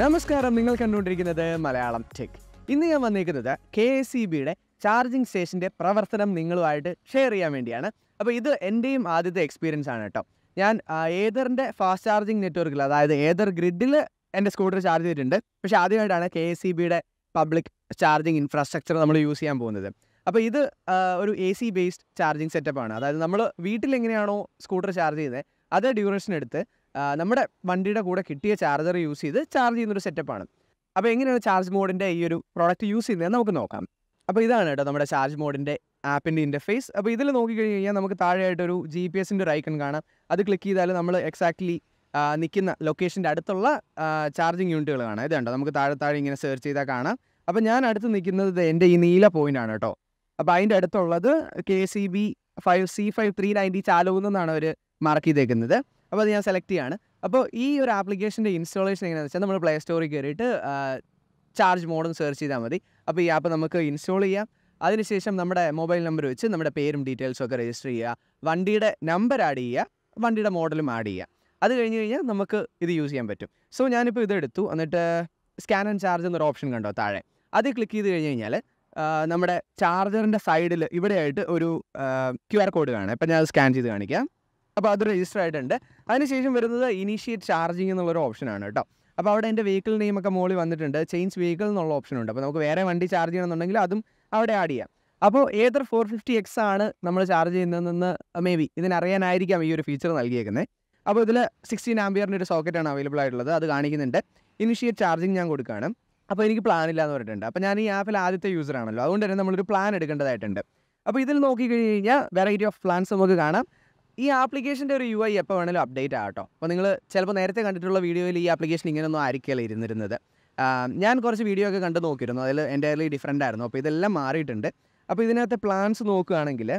നമസ്കാരം നിങ്ങൾ കണ്ടുകൊണ്ടിരിക്കുന്നത് മലയാളം ടെക് ഇന്ന് ഞാൻ വന്നിരിക്കുന്നത് കെ എസ് സി ബിയുടെ ചാർജിങ് സ്റ്റേഷൻ്റെ പ്രവർത്തനം നിങ്ങളുമായിട്ട് ഷെയർ ചെയ്യാൻ വേണ്ടിയാണ് അപ്പോൾ ഇത് എൻ്റെയും ആദ്യത്തെ എക്സ്പീരിയൻസ് ആണ് കേട്ടോ ഞാൻ ഏതറിൻ്റെ ഫാസ്റ്റ് ചാർജിങ് നെറ്റ്വർക്കിൽ അതായത് ഏതർ ഗ്രിഡിൽ എൻ്റെ സ്കൂട്ടർ ചാർജ് ചെയ്തിട്ടുണ്ട് പക്ഷേ ആദ്യമായിട്ടാണ് കെ എസ് സി ബിയുടെ പബ്ലിക് ചാർജിങ് ഇൻഫ്രാസ്ട്രക്ചർ നമ്മൾ യൂസ് ചെയ്യാൻ പോകുന്നത് അപ്പോൾ ഇത് ഒരു എ സി ബേസ്ഡ് ചാർജിങ് സെറ്റപ്പാണ് അതായത് നമ്മൾ വീട്ടിൽ എങ്ങനെയാണോ സ്കൂട്ടർ ചാർജ് ചെയ്യുന്നത് അത് ഡ്യൂറേഷൻ എടുത്ത് നമ്മുടെ വണ്ടിയുടെ കൂടെ കിട്ടിയ ചാർജർ യൂസ് ചെയ്ത് ചാർജ് ചെയ്യുന്നൊരു സെറ്റപ്പാണ് അപ്പോൾ എങ്ങനെയാണ് ചാർജ് മോഡിൻ്റെ ഈ ഒരു പ്രോഡക്റ്റ് യൂസ് ചെയ്യുന്നത് നമുക്ക് നോക്കാം അപ്പോൾ ഇതാണ് കേട്ടോ നമ്മുടെ ചാർജ് മോഡിൻ്റെ ആപ്പിൻ്റെ ഇൻ്റർഫേസ് അപ്പോൾ ഇതിൽ നോക്കിക്കഴിഞ്ഞ് കഴിഞ്ഞാൽ നമുക്ക് താഴെയായിട്ടൊരു ജി പി എസിൻ്റെ ഒരു ഐക്കൺ കാണാം അത് ക്ലിക്ക് ചെയ്താൽ നമ്മൾ എക്സാക്ട്ലി നിൽക്കുന്ന ലൊക്കേഷൻ്റെ അടുത്തുള്ള ചാർജിങ് യൂണിറ്റുകൾ കാണാം ഇത് കണ്ടോ നമുക്ക് താഴെ താഴെ ഇങ്ങനെ സെർച്ച് ചെയ്താൽ കാണാം അപ്പോൾ ഞാൻ അടുത്ത് നിൽക്കുന്നത് എൻ്റെ ഈ നീല പോയിൻ്റ് ആണ് കേട്ടോ അപ്പോൾ അതിൻ്റെ അടുത്തുള്ളത് K C B five C five three ninety ചാലൂന്നെന്നാണ് അവർ മാർക്ക് ചെയ്തേക്കുന്നത് അപ്പോൾ അത് ഞാൻ സെലക്ട് ചെയ്യാണ് അപ്പോൾ ഈ ഒരു ആപ്ലിക്കേഷൻ്റെ ഇൻസ്റ്റാളേഷൻ എങ്ങനെയാണെന്ന് വെച്ചാൽ നമ്മൾ പ്ലേ സ്റ്റോറിൽ കയറിയിട്ട് ചാർജ് മോഡും സെർച്ച് ചെയ്താൽ മതി അപ്പോൾ ഈ ആപ്പ് നമുക്ക് ഇൻസ്റ്റാൾ ചെയ്യാം അതിനുശേഷം നമ്മുടെ മൊബൈൽ നമ്പർ വെച്ച് നമ്മുടെ പേരും ഡീറ്റെയിൽസും ഒക്കെ രജിസ്റ്റർ ചെയ്യുക വണ്ടിയുടെ നമ്പർ ആഡ് ചെയ്യുക വണ്ടിയുടെ മോഡലും ആഡ് ചെയ്യുക അത് കഴിഞ്ഞ് കഴിഞ്ഞാൽ നമുക്ക് ഇത് യൂസ് ചെയ്യാൻ പറ്റും സോ ഞാനിപ്പോൾ ഇതെടുത്തു എന്നിട്ട് സ്കാൻ ആൻഡ് ചാർജ് എന്നൊരു ഓപ്ഷൻ കണ്ടോ താഴെ അത് ക്ലിക്ക് ചെയ്ത് കഴിഞ്ഞ് കഴിഞ്ഞാൽ നമ്മുടെ ചാർജറിൻ്റെ സൈഡിൽ ഇവിടെയായിട്ട് ഒരു ക്യു ആർ കോഡ് കാണാം ഇപ്പം ഞാൻ സ്കാൻ ചെയ്ത് കാണിക്കാം അപ്പോൾ അത് രജിസ്റ്റർ ആയിട്ടുണ്ട് അതിനുശേഷം വരുന്നത് ഇനീഷ്യേറ്റ് ചാർജിങ് എന്നുള്ളൊരു ഓപ്ഷനാണ് കേട്ടോ അപ്പോൾ അവിടെ എൻ്റെ വെഹിക്കിൾ നെയിമൊക്കെ മോളി വന്നിട്ടുണ്ട് ചേഞ്ച് വെഹിക്കിൾ എന്നുള്ള ഓപ്ഷനുണ്ട് അപ്പോൾ നമുക്ക് വേറെ വണ്ടി ചാർജ് ചെയ്യണമെന്നുണ്ടെങ്കിൽ അതും അവിടെ ആഡ് ചെയ്യാം അപ്പോൾ ഏതർ ഫോർ ഫിഫ്റ്റി എക്സ് ആണ് നമ്മൾ ചാർജ് ചെയ്യുന്നതെന്ന് മേ ബി ഇതിനറിയാനായിരിക്കാം ഈ ഒരു ഫീച്ചർ നൽകിയേക്കുന്നത് അപ്പോൾ ഇതിൽ സിക്സ്റ്റീൻ ആംബിയറിൻ്റെ ഒരു സോക്കറ്റ് ആണ് അവൈലബിൾ ആയിട്ടുള്ളത് അത് കാണിക്കുന്നുണ്ട് ഇനിഷ്യേറ്റ് ചാർജിങ് ഞാൻ കൊടുക്കുകയാണ് അപ്പോൾ എനിക്ക് പ്ലാൻ ഇല്ല എന്ന് പറഞ്ഞിട്ടുണ്ട് അപ്പോൾ ഞാൻ ഈ ആപ്പിൽ ആദ്യത്തെ യൂസർ ആണല്ലോ അതുകൊണ്ട് തന്നെ നമ്മളൊരു പ്ലാൻ എടുക്കേണ്ടതായിട്ടുണ്ട് അപ്പോൾ ഇതിൽ നോക്കിക്കഴിഞ്ഞ് കഴിഞ്ഞാൽ വെറൈറ്റി ഓഫ് പ്ലാൻസ് നമുക്ക് കാണാം ഈ ആപ്ലിക്കേഷൻ്റെ ഒരു യു ഐ എപ്പോൾ വേണമെങ്കിലും അപ്ഡേറ്റ് ആകട്ടോ അപ്പോൾ നിങ്ങൾ ചിലപ്പോൾ നേരത്തെ കണ്ടിട്ടുള്ള വീഡിയോയിൽ ഈ ആപ്ലിക്കേഷൻ ഇങ്ങനെയൊന്നും ആയിരിക്കില്ല ഇരുന്നിരുന്നത് ഞാൻ കുറച്ച് വീഡിയോ ഒക്കെ കണ്ട് നോക്കിയിരുന്നു അതിൽ എൻ്റയർലി ഡിഫറെൻ്റ് ആയിരുന്നു അപ്പോൾ ഇതെല്ലാം മാറിയിട്ടുണ്ട് അപ്പോൾ ഇതിനകത്തെ പ്ലാൻസ് നോക്കുകയാണെങ്കിൽ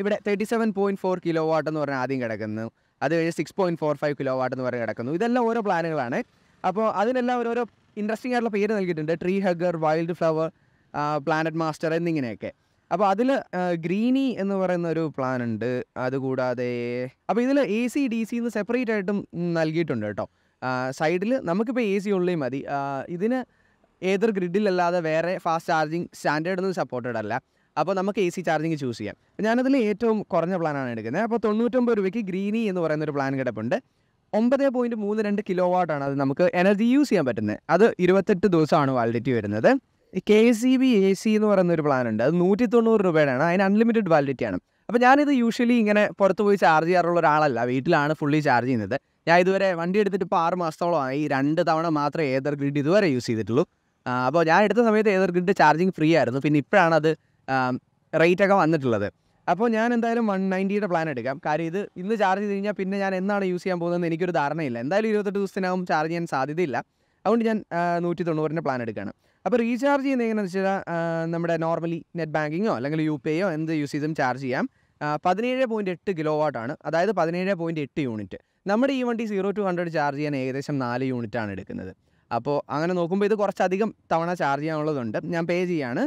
ഇവിടെ thirty seven point four kilowatt എന്ന് പറഞ്ഞാൽ ആദ്യം കിടക്കുന്നു അത് കഴിഞ്ഞ് six point four five kilowatt എന്ന് പറഞ്ഞ് കിടക്കുന്നു ഇതെല്ലാം ഓരോ പ്ലാനുകളാണ് അപ്പോൾ അതിനെല്ലാം ഓരോ ഇൻട്രസ്റ്റിംഗ് ആയിട്ടുള്ള പേര് നൽകിയിട്ടുണ്ട് tree hugger wild flower planet master എന്നിങ്ങനെയൊക്കെ അപ്പോൾ അതിൽ ഗ്രീനി എന്ന് പറയുന്ന ഒരു പ്ലാൻ ഉണ്ട് അതുകൂടാതെ അപ്പോൾ ഇതിൽ എ സി ഡി സിന്ന് സെപ്പറേറ്റ് ആയിട്ടും നൽകിയിട്ടുണ്ട് കേട്ടോ സൈഡിൽ നമുക്കിപ്പോൾ എ സി ഉള്ളി മതി ഇതിന് ഏതൊരു ഗ്രിഡിലല്ലാതെ വേറെ ഫാസ്റ്റ് ചാർജിങ് സ്റ്റാൻഡേർഡ് ഒന്നും സപ്പോർട്ടഡ് അല്ല അപ്പോൾ നമുക്ക് എ സി ചാർജിങ് ചൂസ് ചെയ്യാം ഞാനതിൽ ഏറ്റവും കുറഞ്ഞ പ്ലാനാണ് എടുക്കുന്നത് അപ്പോൾ തൊണ്ണൂറ്റൊമ്പത് രൂപയ്ക്ക് ഗ്രീനി എന്ന് പറയുന്ന ഒരു പ്ലാൻ കിടപ്പുണ്ട് ഒമ്പത് പോയിൻറ്റ് മൂന്ന് രണ്ട് കിലോ വാട്ടാണ് അത് നമുക്ക് എനർജി യൂസ് ചെയ്യാൻ പറ്റുന്നത് അത് ഇരുപത്തെട്ട് ദിവസമാണ് വാലിഡിറ്റി വരുന്നത് K C B A C എന്ന് പറയുന്ന ഒരു പ്ലാൻ ഉണ്ട് അത് നൂറ്റി തൊണ്ണൂറ് രൂപയുടെയാണ് അതിന് അൺലിമിറ്റഡ് വാലിഡിറ്റി ആണ് അപ്പോൾ ഞാനിത് യൂഷ്വലി ഇങ്ങനെ പുറത്ത് പോയി ചാർജ് ചെയ്യാറുള്ള ഒരാളല്ല വീട്ടിലാണ് ഫുള്ളി ചാർജ് ചെയ്യുന്നത് ഞാൻ ഇതുവരെ വണ്ടി എടുത്തിട്ട് ഇപ്പോൾ ആറ് മാസത്തോളമായി രണ്ട് തവണ മാത്രമേ ഏതർ ഗ്രിഡ് ഇതുവരെ യൂസ് ചെയ്തിട്ടുള്ളൂ അപ്പോൾ ഞാൻ എടുത്ത സമയത്ത് ഏതർ ഗ്രിഡ് ചാർജിങ് ഫ്രീ ആയിരുന്നു പിന്നെ ഇപ്പോഴാണ് അത് റേറ്റൊക്കെ വന്നിട്ടുള്ളത് അപ്പോൾ ഞാൻ എന്തായാലും വൺ നയൻറ്റിയുടെ പ്ലാൻ എടുക്കാം കാര്യം ഇത് ഇന്ന് ചാർജ് ചെയ്ത് കഴിഞ്ഞാൽ പിന്നെ ഞാൻ എന്നാണ് യൂസ് ചെയ്യാൻ പോകുന്നത് എനിക്കൊരു ധാരണയില്ല എന്തായാലും ഇരുപത്തെട്ട് ദിവസത്തിനാവും ചാർജ് ചെയ്യാൻ സാധ്യതയില്ല അതുകൊണ്ട് ഞാൻ നൂറ്റി തൊണ്ണൂറിൻ്റെ പ്ലാൻ എടുക്കുകയാണ് അപ്പോൾ റീചാർജ് ചെയ്യുന്നത് എങ്ങനെയാണെന്ന് വെച്ചാൽ നമ്മുടെ നോർമലി നെറ്റ് ബാങ്കിങ്ങോ അല്ലെങ്കിൽ യു പി ഐയോ എന്ത് യൂസ് ചെയ്തും ചാർജ് ചെയ്യാം പതിനേഴ് പോയിൻറ്റ് എട്ട് കിലോ വാട്ടാണ് അതായത് പതിനേഴ് പോയിൻറ്റ് എട്ട് യൂണിറ്റ് നമ്മുടെ ഈ വണ്ടി സീറോ ടു ഹൺഡ്രഡ് ചാർജ് ചെയ്യാൻ ഏകദേശം നാല് യൂണിറ്റാണ് എടുക്കുന്നത് അപ്പോൾ അങ്ങനെ നോക്കുമ്പോൾ ഇത് കുറച്ചധികം തവണ ചാർജ് ചെയ്യാനുള്ളതുണ്ട് ഞാൻ പേ ചെയ്യാണ്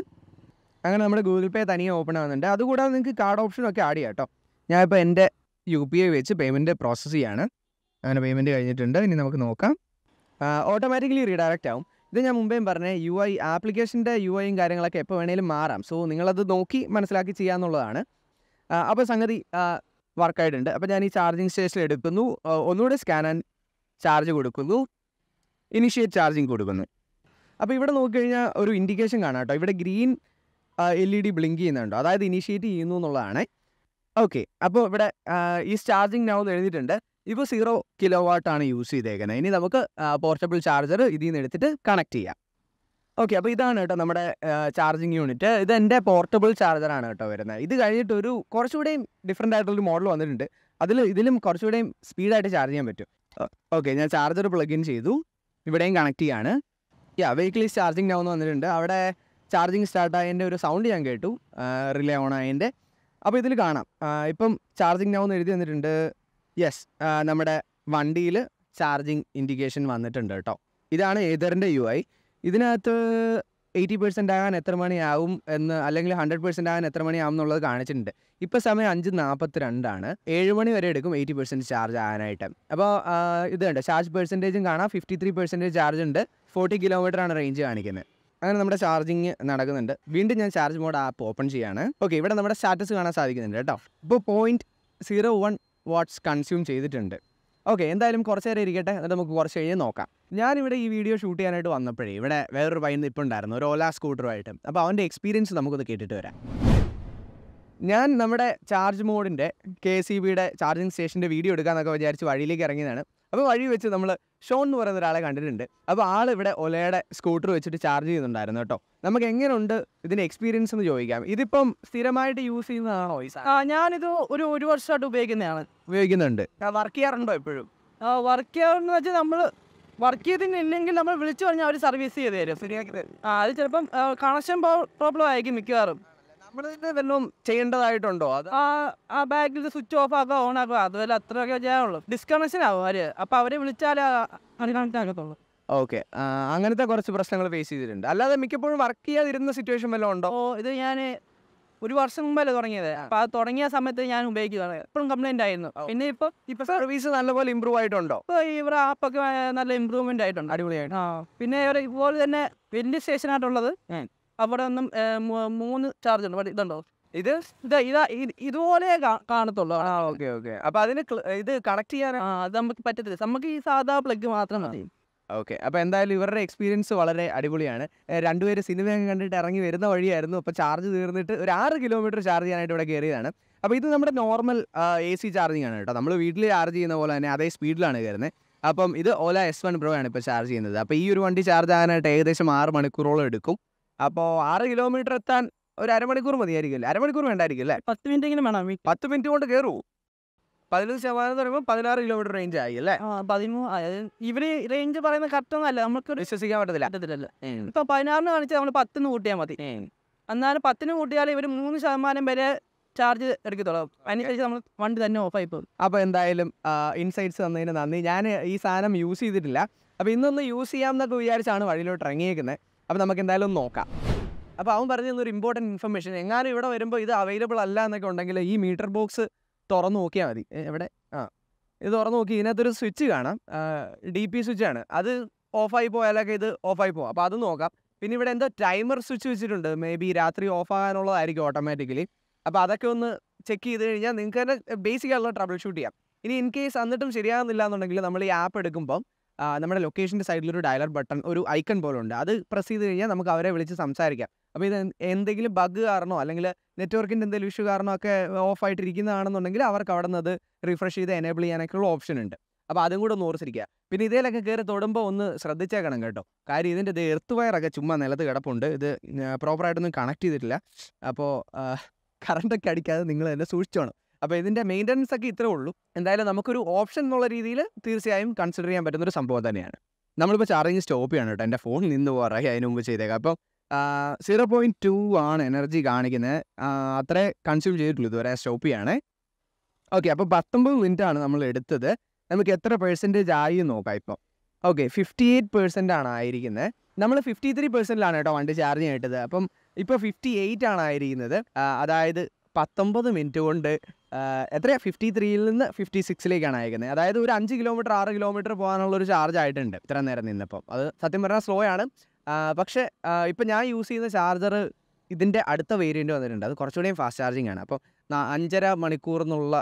അങ്ങനെ നമ്മുടെ ഗൂഗിൾ പേ തനിയെ ഓപ്പൺ ആകുന്നുണ്ട് അതുകൂടാതെ നിങ്ങൾക്ക് കാർഡ് ഓപ്ഷനൊക്കെ ആഡ് ചെയ്യാം കേട്ടോ ഞാനിപ്പോൾ എൻ്റെ യു പി ഐ വെച്ച് പേയ്മെൻറ്റ് പ്രോസസ്സ് ചെയ്യാണ് അങ്ങനെ പേയ്മെൻറ്റ് കഴിഞ്ഞിട്ടുണ്ട് ഇനി നമുക്ക് നോക്കാം ഓട്ടോമാറ്റിക്കലി റീഡയറക്റ്റ് ആവും ഇത് ഞാൻ മുമ്പേയും പറഞ്ഞേ യു ഐ ആപ്ലിക്കേഷൻ്റെ യു ഐയും കാര്യങ്ങളൊക്കെ എപ്പോൾ വേണേലും മാറാം സോ നിങ്ങളത് നോക്കി മനസ്സിലാക്കി ചെയ്യാമെന്നുള്ളതാണ് അപ്പോൾ സംഗതി വർക്കായിട്ടുണ്ട് അപ്പോൾ ഞാൻ ഈ ചാർജിങ് സ്റ്റേഷൻ എടുക്കുന്നു ഒന്നുകൂടെ സ്കാൻ ആൻഡ് ചാർജ് കൊടുക്കുന്നു ഇനിഷ്യേറ്റ് ചാർജിങ് കൊടുക്കുന്നു അപ്പോൾ ഇവിടെ നോക്കിക്കഴിഞ്ഞാൽ ഒരു ഇൻഡിക്കേഷൻ കാണാം കേട്ടോ ഇവിടെ green L E D blink ചെയ്യുന്നുണ്ടോ അതായത് ഇനിഷ്യേറ്റ് ചെയ്യുന്നു എന്നുള്ളതാണ് ഓക്കെ അപ്പോൾ ഇവിടെ ഈ ചാർജിങ് നൗ എഴുതിയിട്ടുണ്ട് ഇപ്പോൾ സീറോ കിലോ വാട്ടാണ് യൂസ് ചെയ്തേക്കുന്നത് ഇനി നമുക്ക് പോർട്ടബിൾ ചാർജർ ഇതിൽ നിന്ന് എടുത്തിട്ട് കണക്ട് ചെയ്യാം ഓക്കെ അപ്പോൾ ഇതാണ് കേട്ടോ നമ്മുടെ ചാർജിങ് യൂണിറ്റ് ഇത് എൻ്റെ പോർട്ടബിൾ ചാർജറാണ് കേട്ടോ വരുന്നത് ഇത് കഴിഞ്ഞിട്ട് ഒരു കുറച്ചുകൂടെയും ഡിഫറെൻ്റ് ആയിട്ടുള്ളൊരു മോഡൽ വന്നിട്ടുണ്ട് അതിൽ ഇതിലും കുറച്ചുകൂടെയും സ്പീഡായിട്ട് ചാർജ് ചെയ്യാൻ പറ്റും ഓക്കെ ഞാൻ ചാർജർ പ്ലഗ് ഇൻ ചെയ്തു ഇവിടെയും കണക്ട് ചെയ്യാണ് യാ വെഹിക്കിൾസ് ചാർജിങ് ഡൗൺ വന്നിട്ടുണ്ട് അവിടെ ചാർജിങ് ആയതിൻ്റെ ഒരു സൗണ്ട് ഞാൻ കേട്ടു റിലേ ഓൺ ആയതിൻ്റെ അപ്പോൾ ഇതിൽ കാണാം ഇപ്പം ചാർജിങ് ഡൗൺ എഴുതി വന്നിട്ടുണ്ട് യെസ് നമ്മുടെ വണ്ടിയിൽ ചാർജിങ് ഇൻഡിക്കേഷൻ വന്നിട്ടുണ്ട് കേട്ടോ ഇതാണ് ഏതറിൻ്റെ യു ഐ ഇതിനകത്ത് എയ്റ്റി പെർസെൻ്റ് ആകാൻ എത്ര മണിയാവും എന്ന് അല്ലെങ്കിൽ ഹൺഡ്രഡ് പെർസെൻ്റ് ആകാൻ എത്ര മണിയാവും എന്നുള്ളത് കാണിച്ചിട്ടുണ്ട് ഇപ്പോൾ സമയം അഞ്ച് നാൽപ്പത്തി രണ്ടാണ് ഏഴ് മണി വരെ എടുക്കും എയ്റ്റി പെർസെൻറ്റ് ചാർജ് ആകാനായിട്ട് അപ്പോൾ ഇതുണ്ട് ചാർജ് പെർസെൻറ്റേജും കാണാം ഫിഫ്റ്റി ത്രീ പെർസെൻറ്റേജ് ചാർജ് ഉണ്ട് ഫോർട്ടി കിലോമീറ്ററാണ് റേഞ്ച് കാണിക്കുന്നത് അങ്ങനെ നമ്മുടെ ചാർജിങ് നടക്കുന്നുണ്ട് വീണ്ടും ഞാൻ ചാർജ് മോഡ് ആപ്പ് ഓപ്പൺ ചെയ്യാണ് ഓക്കെ ഇവിടെ നമ്മുടെ സ്റ്റാറ്റസ് കാണാൻ സാധിക്കുന്നുണ്ട് കേട്ടോ ഇപ്പോൾ point zero one watts consume ചെയ്തിട്ടുണ്ട് ഓക്കെ എന്തായാലും കുറച്ച് നേരം ഇരിക്കട്ടെ എന്നിട്ട് നമുക്ക് കുറച്ച് കഴിഞ്ഞ് നോക്കാം ഞാനിവിടെ ഈ വീഡിയോ ഷൂട്ട് ചെയ്യാനായിട്ട് വന്നപ്പോഴേ ഇവിടെ വേറൊരു പയ്യൻ ഇപ്പം ഉണ്ടായിരുന്നു ഒരു ഓല സ്കൂട്ടറുമായിട്ട് അപ്പോൾ അവൻ്റെ എക്സ്പീരിയൻസ് നമുക്കൊന്ന് കേട്ടിട്ട് വരാം ഞാൻ നമ്മുടെ ചാർജ് മോഡിൻ്റെ കെ സി ബിയുടെ ചാർജിങ് സ്റ്റേഷൻ്റെ വീഡിയോ എടുക്കാമെന്നൊക്കെ വിചാരിച്ച് വഴിയിലേക്ക് ഇറങ്ങിയതാണ് അപ്പോൾ വഴി വെച്ച് നമ്മൾ ഷോൺ എന്ന് പറയുന്ന ഒരാളെ കണ്ടിട്ടുണ്ട് അപ്പോൾ ആൾ ഇവിടെ ഒലയുടെ സ്കൂട്ടർ വെച്ചിട്ട് ചാർജ് ചെയ്യുന്നുണ്ടായിരുന്നു കേട്ടോ നമുക്ക് എങ്ങനെയുണ്ട് ഇതിൻ്റെ എക്സ്പീരിയൻസ് എന്ന് ചോദിക്കാം ഇതിപ്പം സ്ഥിരമായിട്ട് യൂസ് ചെയ്യുന്നതാണോ ആ ഞാനിത് ഒരു ഒരു വർഷമായിട്ട് ഉപയോഗിക്കുന്നതാണ് ഉപയോഗിക്കുന്നുണ്ട് വർക്ക് ചെയ്യാറുണ്ടോ എപ്പോഴും ആ വർക്ക് ചെയ്യാറെന്ന് വെച്ചാൽ നമ്മൾ വർക്ക് ചെയ്തിട്ടില്ലെങ്കിൽ നമ്മൾ വിളിച്ചു പറഞ്ഞാൽ അവർ സർവീസ് ചെയ്ത് തരും ശരിയാക്കി ആ അത് ചിലപ്പം കണക്ഷൻ പ്രോബ്ലം ആയിരിക്കും മിക്കവാറും നമ്മളതിന്റെ വല്ലതും ചെയ്യേണ്ടതായിട്ടുണ്ടോ അത് ആ ബാഗിൽ സ്വിച്ച് ഓഫ് ആക്കുക ഓൺ ആക്കുക അതുപോലെ അത്രയൊക്കെ ചെയ്യാനുള്ളൂ ഡിസ്കണക്ഷൻ ആവും അവര് അപ്പൊ അവരെ വിളിച്ചാലേ അൺകണക്ട് ആകത്തുള്ളൂ ഓക്കെ അങ്ങനത്തെ കുറച്ച് പ്രശ്നങ്ങൾ ഫേസ് ചെയ്തിട്ടുണ്ട് അല്ലാതെ മിക്കപ്പോഴും വർക്ക് ചെയ്യാതിരുന്ന സിറ്റുവേഷൻ വല്ലതും ഉണ്ടോ ഇത് ഞാൻ ഒരു വർഷം മുമ്പല്ലേ തുടങ്ങിയത് അപ്പൊ അത് തുടങ്ങിയ സമയത്ത് ഞാൻ ഉപയോഗിക്കുന്നതാണ് എപ്പോഴും കംപ്ലൈന്റ് ആയിരുന്നു പിന്നെ ഇപ്പൊ ഇപ്പൊ സർവീസ് നല്ലപോലെ ഇമ്പ്രൂവ് ആയിട്ടുണ്ടോ ഇപ്പൊ ഇവർ ആപ്പൊക്കെ നല്ല ഇമ്പ്രൂവ്മെന്റ് ആയിട്ടുണ്ട് അടിപൊളിയായിട്ട് പിന്നെ ഇവർ ഇതുപോലെ തന്നെ വലിയ സ്റ്റേഷൻ ആയിട്ടുള്ളത് അവിടെ നിന്നും മൂന്ന് ചാർജ് ഉണ്ട് ഇതുണ്ടോ ഇത് ഇതാ ഇതാ ഇതുപോലെ കാണത്തുള്ളൂ ആ ഓക്കെ ഓക്കെ അപ്പൊ അതിന് ഇത് കണക്ട് ചെയ്യാൻ അത് നമുക്ക് പറ്റത്തില്ല നമുക്ക് ഈ സാധാ പ്ലഗ് മാത്രം മതി ഓക്കെ അപ്പോൾ എന്തായാലും ഇവരുടെ എക്സ്പീരിയൻസ് വളരെ അടിപൊളിയാണ് രണ്ടുപേര് സിനിമയൊക്കെ കണ്ടിട്ട് ഇറങ്ങി വരുന്ന വഴിയായിരുന്നു അപ്പോൾ ചാർജ് തീർന്നിട്ട് ഒരു ആറ് കിലോമീറ്റർ ചാർജ് ചെയ്യാനായിട്ട് ഇവിടെ കയറിയതാണ് അപ്പോൾ ഇത് നമ്മുടെ നോർമൽ എ സി ചാർജിങ് ആണ് കേട്ടോ നമ്മൾ വീട്ടിൽ ചാർജ് ചെയ്യുന്ന പോലെ തന്നെ അതേ സ്പീഡിലാണ് കയറുന്നത് അപ്പം ഇത് ഓല എസ് വൺ പ്രോ ആണ് ഇപ്പോൾ ചാർജ് ചെയ്യുന്നത് അപ്പോൾ ഈ ഒരു വണ്ടി ചാർജ് ആകാനായിട്ട് ഏകദേശം ആറ് മണിക്കൂറോളം എടുക്കും അപ്പോൾ ആറ് കിലോമീറ്റർ എത്താൻ ഒരു അരമണിക്കൂർ മതിയായിരിക്കും അരമണിക്കൂർ വേണ്ടായിരിക്കും അല്ലേ പത്ത് മിനിറ്റ് എങ്കിലും വേണം പത്ത് മിനിറ്റ് കൊണ്ട് കയറൂ പതിനൊന്ന് ശതമാനം എന്ന് പറയുമ്പോൾ പതിനാറ് കിലോമീറ്റർ റേഞ്ച് ആയി അല്ലേ പതിമൂന്ന് ഇവര് റേഞ്ച് പറയുന്നത് കറക്റ്റ് ഒന്നല്ല നമുക്ക് വിശ്വസിക്കാൻ പറ്റത്തില്ല ഇപ്പൊ പതിനാറിന് കാണിച്ചാൽ നമ്മൾ പത്തിന് കൂട്ടിയാൽ മതി എന്നാലും പത്തിന് കൂട്ടിയാൽ ഇവര് മൂന്ന് ശതമാനം വരെ ചാർജ് എടുക്കത്തുള്ളൂ അതിനനുസരിച്ച് നമ്മൾ വണ്ടി തന്നെ ആയി പോകും അപ്പോൾ എന്തായാലും ഇൻസൈറ്റ്സ് തന്നതിന് നന്ദി ഞാൻ ഈ സാധനം യൂസ് ചെയ്തിട്ടില്ല അപ്പോൾ ഇന്നൊന്ന് യൂസ് ചെയ്യാം എന്നൊക്കെ വിചാരിച്ചാണ് വഴിയിലോട്ട് ഇറങ്ങിയേക്കുന്നത് അപ്പോൾ നമുക്ക് എന്തായാലും ഒന്ന് നോക്കാം അപ്പോൾ അവൻ പറഞ്ഞു ഒരു ഇമ്പോർട്ടൻറ്റ് ഇൻഫർമേഷൻ എങ്ങാനും ഇവിടെ വരുമ്പോൾ ഇത് അവൈലബിൾ അല്ല എന്നൊക്കെ ഉണ്ടെങ്കിൽ ഈ മീറ്റർ ബോക്സ് തുറന്നു നോക്കിയാൽ മതി എവിടെ ആ ഇത് തുറന്നു നോക്കി ഇതിനകത്തൊരു സ്വിച്ച് കാണാം ഡി പി സ്വിച്ചാണ് അത് ഓഫായി പോയാലൊക്കെ ഇത് ഓഫായി പോകും അപ്പോൾ അത് നോക്കാം പിന്നെ ഇവിടെ എന്തോ ടൈമർ സ്വിച്ച് വെച്ചിട്ടുണ്ട് മേ ബി രാത്രി ഓഫാകാനുള്ളതായിരിക്കും ഓട്ടോമാറ്റിക്കലി അപ്പോൾ അതൊക്കെ ഒന്ന് ചെക്ക് ചെയ്ത് കഴിഞ്ഞാൽ നിങ്ങൾക്ക് തന്നെ ബേസിക്കായിട്ടുള്ള ട്രബിൾ ഷൂട്ട് ചെയ്യാം ഇനി ഇൻ കേസ് എന്നിട്ടും ശരിയാകുന്നില്ല എന്നുണ്ടെങ്കിൽ നമ്മൾ ഈ ആപ്പ് എടുക്കുമ്പം നമ്മുടെ ലൊക്കേഷൻ്റെ സൈഡിൽ ഒരു ഡയലർ ബട്ടൺ ഒരു ഐക്കൺ പോലെ ഉണ്ട് അത് പ്രസ് ചെയ്ത് കഴിഞ്ഞാൽ നമുക്ക് അവരെ വിളിച്ച് സംസാരിക്കാം അപ്പോൾ ഇത് എന്തെങ്കിലും ബഗ് കാരണോ അല്ലെങ്കിൽ നെറ്റ്വർക്കിൻ്റെ എന്തെങ്കിലും ഇഷ്യൂ കാരണമോ ഒക്കെ ഓഫ് ആയിട്ടിരിക്കുന്നതാണെന്നുണ്ടെങ്കിൽ അവർക്ക് അവിടെ നിന്ന് അത് റിഫ്രഷ് ചെയ്ത് എനേബിൾ ചെയ്യാനൊക്കെയുള്ള ഓപ്ഷൻ ഉണ്ട് അപ്പോൾ അതും കൂടെ ഒന്ന് ഓർത്തിരിക്കുക പിന്നെ ഇതിലൊക്കെ കയറി തൊടുമ്പോൾ ഒന്ന് ശ്രദ്ധിച്ചേക്കണം കേട്ടോ കാര്യം ഇതിൻ്റെ ഇത് എർത്ത് വയറൊക്കെ ചുമ്മാ നിലത്ത് കിടപ്പുണ്ട് ഇത് പ്രോപ്പറായിട്ടൊന്നും കണക്ട് ചെയ്തിട്ടില്ല അപ്പോൾ കറണ്ടൊക്കെ അടിക്കാതെ നിങ്ങൾ തന്നെ സൂക്ഷിച്ചോണം അപ്പോൾ ഇതിൻ്റെ മെയിൻ്റനൻസ് ഒക്കെ ഇത്രേ ഉള്ളൂ എന്തായാലും നമുക്കൊരു ഓപ്ഷൻ എന്നുള്ള രീതിയിൽ തീർച്ചയായും കൺസിഡർ ചെയ്യാൻ പറ്റുന്ന ഒരു സംഭവം തന്നെയാണ് നമ്മളിപ്പോൾ ചാർജിങ് സ്റ്റോപ്പ് ചെയ്യണം കേട്ടോ എൻ്റെ ഫോൺ നിന്ന് പോകാറായി അതിന് മുമ്പ് ചെയ്തേക്കാം അപ്പോൾ സീറോ പോയിൻറ്റ് ടു ആണ് എനർജി കാണിക്കുന്നത് അത്രേ കൺസ്യൂം ചെയ്തിട്ടുള്ളൂ ഇതുവരെ സ്റ്റോപ്പ് ചെയ്യാണേ ഓക്കെ അപ്പോൾ പത്തൊമ്പത് മിനിറ്റ് ആണ് നമ്മൾ എടുത്തത് നമുക്ക് എത്ര പെർസെൻറ്റേജ് ആയി നോക്കാം ഇപ്പം ഓക്കെ ഫിഫ്റ്റി എയ്റ്റ് പെർസെൻ്റ് ആണ് ആയിരിക്കുന്നത് നമ്മൾ ഫിഫ്റ്റി ത്രീ പെർസെൻറ്റിലാണ് കേട്ടോ വണ്ടി ചാർജ് ചെയ്തിട്ടത് അപ്പം ഇപ്പോൾ ഫിഫ്റ്റി എയ്റ്റ് ആണ് ആയിരിക്കുന്നത് അതായത് പത്തൊമ്പത് മിനിറ്റ് കൊണ്ട് എത്രയാണ് ഫിഫ്റ്റി ത്രീയിൽ നിന്ന് ഫിഫ്റ്റി സിക്സിലേക്കാണ് അയക്കുന്നത് അതായത് ഒരു അഞ്ച് കിലോമീറ്റർ ആറ് കിലോമീറ്റർ പോകാനുള്ള ഒരു ചാർജ് ആയിട്ടുണ്ട് ഇത്ര നേരം നിന്നപ്പം അത് സത്യം പറഞ്ഞാൽ സ്ലോ ആണ് പക്ഷേ ഇപ്പം ഞാൻ യൂസ് ചെയ്യുന്ന ചാർജർ ഇതിൻ്റെ അടുത്ത വേരിയൻ്റ് വന്നിട്ടുണ്ട് അത് കുറച്ചുകൂടി ഫാസ്റ്റ് ചാർജിങ് ആണ് അപ്പോൾ അഞ്ചര മണിക്കൂർ എന്നുള്ള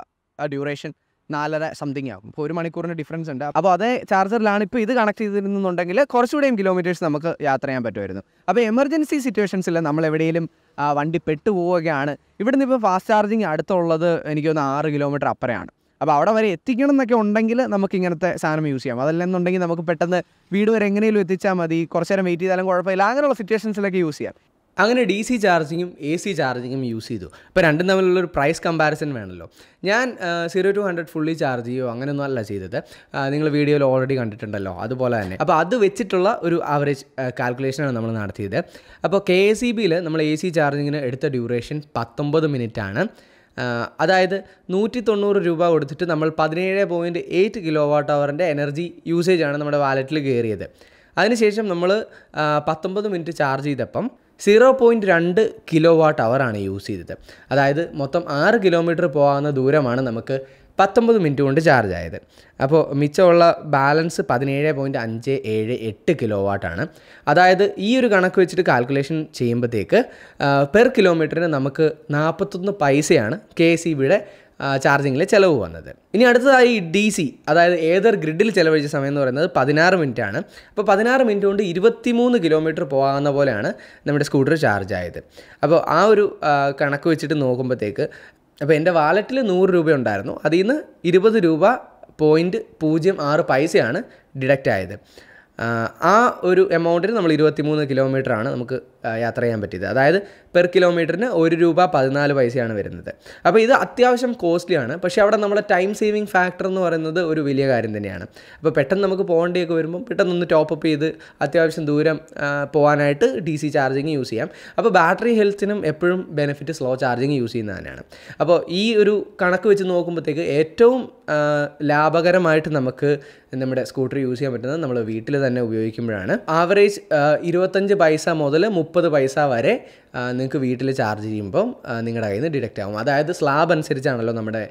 ഡ്യൂറേഷൻ നാലര സംതിങ് ആകും ഇപ്പോൾ ഒരു മണിക്കൂറിൻ്റെ ഡിഫറൻസ് ഉണ്ട് അപ്പോൾ അതേ ചാർജറിലാണ് ഇപ്പോൾ ഇത് കണക്ട് ചെയ്തിരുന്നുണ്ടെങ്കിൽ കുറച്ചുകൂടെയും കിലോമീറ്റേഴ്സ് നമുക്ക് യാത്ര ചെയ്യാൻ പറ്റുമായിരുന്നു അപ്പോൾ എമർജൻസി സിറ്റുവേഷൻസിൽ നമ്മൾ എവിടെയെങ്കിലും ആ വണ്ടി പെട്ടുപോവുകയാണ് ഇവിടുന്ന് ഇപ്പോൾ ഫാസ്റ്റ് ചാർജിങ് അടുത്തുള്ളത് എനിക്കൊന്ന് ആറ് കിലോമീറ്റർ അപ്പുറയാണ് അപ്പോൾ അവിടെ വരെ എത്തിക്കണം എന്നൊക്കെ ഉണ്ടെങ്കിൽ നമുക്ക് ഇങ്ങനത്തെ സാധനം യൂസ് ചെയ്യാം എന്നുണ്ടെങ്കിൽ നമുക്ക് പെട്ടെന്ന് വീട് വരെ എങ്ങനെയും എത്തിച്ചാൽ മതി കുറച്ച് നേരം വെയിറ്റ് ചെയ്താലും കുഴപ്പമില്ല അങ്ങനെയുള്ള സിറ്റുവേഷൻസിലൊക്കെ യൂസ് ചെയ്യാം അങ്ങനെ ഡി സി ചാർജിങ്ങും എ സി ചാർജിങ്ങും യൂസ് ചെയ്തു അപ്പോൾ രണ്ടും തമ്മിലുള്ള ഒരു പ്രൈസ് കമ്പാരിസൺ വേണമല്ലോ ഞാൻ zero two hundred fully charge ചെയ്യുമോ അങ്ങനെയൊന്നും അല്ല ചെയ്തത് നിങ്ങൾ വീഡിയോയിൽ ഓൾറെഡി കണ്ടിട്ടുണ്ടല്ലോ അതുപോലെ തന്നെ അപ്പോൾ അത് വെച്ചിട്ടുള്ള ഒരു ആവറേജ് കാൽക്കുലേഷനാണ് നമ്മൾ നടത്തിയത് അപ്പോൾ കെ എ സി ബിയിൽ നമ്മൾ എ സി ചാർജിങ്ങിന് എടുത്ത ഡ്യൂറേഷൻ പത്തൊമ്പത് ആണ് അതായത് നൂറ്റി തൊണ്ണൂറ് രൂപ കൊടുത്തിട്ട് നമ്മൾ പതിനേഴ് പോയിൻറ്റ് എയ്റ്റ് കിലോ വാട്ട് അവറിൻ്റെ എനർജി ആണ് നമ്മുടെ വാലറ്റിൽ കയറിയത് അതിനുശേഷം നമ്മൾ പത്തൊമ്പത് മിനിറ്റ് ചാർജ് ചെയ്തപ്പം സീറോ പോയിൻറ്റ് രണ്ട് കിലോ വാട്ട് അവറാണ് യൂസ് ചെയ്തത് അതായത് മൊത്തം ആറ് കിലോമീറ്റർ പോകാവുന്ന ദൂരമാണ് നമുക്ക് പത്തൊമ്പത് മിനിറ്റ് കൊണ്ട് ചാർജ് ആയത് അപ്പോൾ മിച്ചമുള്ള ബാലൻസ് പതിനേഴ് പോയിൻറ്റ് അഞ്ച് ഏഴ് എട്ട് കിലോ വാട്ടാണ് അതായത് ഈ ഒരു കണക്ക് വെച്ചിട്ട് കാൽക്കുലേഷൻ ചെയ്യുമ്പോഴത്തേക്ക് പെർ കിലോമീറ്ററിന് നമുക്ക് നാൽപ്പത്തൊന്ന് പൈസയാണ് കെ എസ് ഇ ബിയുടെ ചാർജിങ്ങിലെ ചിലവ് വന്നത് ഇനി അടുത്തതായി ഡി സി അതായത് ഏതർ ഗ്രിഡിൽ ചിലവഴിച്ച സമയം എന്ന് പറയുന്നത് പതിനാറ് മിനിറ്റ് ആണ് അപ്പോൾ പതിനാറ് മിനിറ്റ് കൊണ്ട് ഇരുപത്തിമൂന്ന് കിലോമീറ്റർ പോകാവുന്ന പോലെയാണ് നമ്മുടെ സ്കൂട്ടർ ചാർജ് ആയത് അപ്പോൾ ആ ഒരു കണക്ക് വെച്ചിട്ട് നോക്കുമ്പോഴത്തേക്ക് അപ്പോൾ എൻ്റെ വാലറ്റിൽ നൂറ് രൂപ ഉണ്ടായിരുന്നു അതിൽ നിന്ന് ഇരുപത് രൂപ പോയിൻറ്റ് പൂജ്യം ആറ് പൈസയാണ് ഡിഡക്റ്റ് ആയത് ആ ഒരു എമൗണ്ടിന് നമ്മൾ ഇരുപത്തിമൂന്ന് കിലോമീറ്റർ ആണ് നമുക്ക് യാത്ര ചെയ്യാൻ പറ്റിയത് അതായത് പെർ കിലോമീറ്ററിന് ഒരു രൂപ പതിനാല് പൈസയാണ് വരുന്നത് അപ്പോൾ ഇത് അത്യാവശ്യം കോസ്റ്റ്ലിയാണ് പക്ഷേ അവിടെ നമ്മുടെ ടൈം സേവിങ് ഫാക്ടർ എന്ന് പറയുന്നത് ഒരു വലിയ കാര്യം തന്നെയാണ് അപ്പോൾ പെട്ടെന്ന് നമുക്ക് പോകേണ്ടിയൊക്കെ വരുമ്പോൾ പെട്ടെന്നൊന്ന് ടോപ്പപ്പ് ചെയ്ത് അത്യാവശ്യം ദൂരം പോകാനായിട്ട് ഡി സി ചാർജിങ് യൂസ് ചെയ്യാം അപ്പോൾ ബാറ്ററി ഹെൽത്തിനും എപ്പോഴും ബെനിഫിറ്റ് സ്ലോ ചാർജിങ് യൂസ് ചെയ്യുന്നതാണ് അപ്പോൾ ഈ ഒരു കണക്ക് വെച്ച് നോക്കുമ്പോഴത്തേക്ക് ഏറ്റവും ലാഭകരമായിട്ട് നമുക്ക് നമ്മുടെ സ്കൂട്ടർ യൂസ് ചെയ്യാൻ പറ്റുന്നത് നമ്മൾ വീട്ടിൽ തന്നെ ഉപയോഗിക്കുമ്പോഴാണ് ആവറേജ് ഇരുപത്തഞ്ച് പൈസ മുതൽ മുപ്പത് പൈസ വരെ നിങ്ങൾക്ക് വീട്ടിൽ ചാർജ് ചെയ്യുമ്പം നിങ്ങളുടെ കയ്യിൽ നിന്ന് ഡിഡക്റ്റ് ആകും അതായത് സ്ലാബ് അനുസരിച്ചാണല്ലോ നമ്മുടെ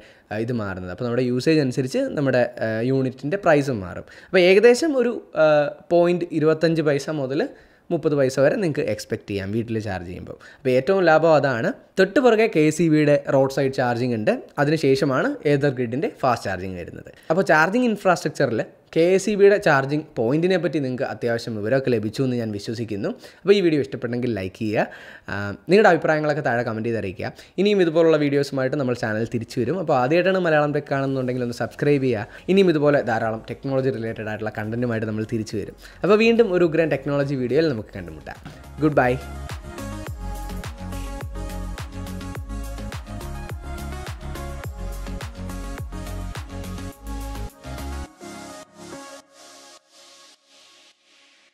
ഇത് മാറുന്നത് അപ്പോൾ നമ്മുടെ യൂസേജ് അനുസരിച്ച് നമ്മുടെ യൂണിറ്റിൻ്റെ പ്രൈസും മാറും അപ്പോൾ ഏകദേശം ഒരു പോയിൻറ്റ് ഇരുപത്തഞ്ച് പൈസ മുതൽ മുപ്പത് പൈസ വരെ നിങ്ങൾക്ക് എക്സ്പെക്ട് ചെയ്യാം വീട്ടിൽ ചാർജ് ചെയ്യുമ്പോൾ അപ്പോൾ ഏറ്റവും ലാഭം അതാണ് തൊട്ട് പുറകെ കെ സി ബിയുടെ റോഡ് സൈഡ് ചാർജിംഗ് ഉണ്ട് അതിനുശേഷമാണ് ഏതർ ഗ്രിഡിൻ്റെ ഫാസ്റ്റ് ചാർജിങ് വരുന്നത് അപ്പോൾ ചാർജിങ് ഇൻഫ്രാസ്ട്രക്ചറിൽ കെ എസ് സി ബിയുടെ ചാർജിങ് പോയിന്റിനെ പറ്റി നിങ്ങൾക്ക് അത്യാവശ്യം വിവരമൊക്കെ ലഭിച്ചു എന്ന് ഞാൻ വിശ്വസിക്കുന്നു അപ്പോൾ ഈ വീഡിയോ ഇഷ്ടപ്പെട്ടെങ്കിൽ ലൈക്ക് ചെയ്യുക നിങ്ങളുടെ അഭിപ്രായങ്ങളൊക്കെ താഴെ കമൻറ്റ് ചെയ്ത് അറിയിക്കുക ഇനിയും ഇതുപോലുള്ള വീഡിയോസുമായിട്ട് നമ്മൾ ചാനൽ തിരിച്ചു വരും അപ്പോൾ ആദ്യമായിട്ടാണ് മലയാളം ടെക് കാണുന്നുണ്ടെങ്കിൽ ഒന്ന് സബ്സ്ക്രൈബ് ചെയ്യുക ഇനിയും ഇതുപോലെ ധാരാളം ടെക്നോളജി റിലേറ്റഡ് ആയിട്ടുള്ള കണ്ടൻറ്റുമായിട്ട് നമ്മൾ തിരിച്ചു വരും അപ്പോൾ വീണ്ടും ഒരു ഉഗ്രൻ ടെക്നോളജി വീഡിയോയിൽ നമുക്ക് കണ്ടുമുട്ടാം ഗുഡ് ബൈ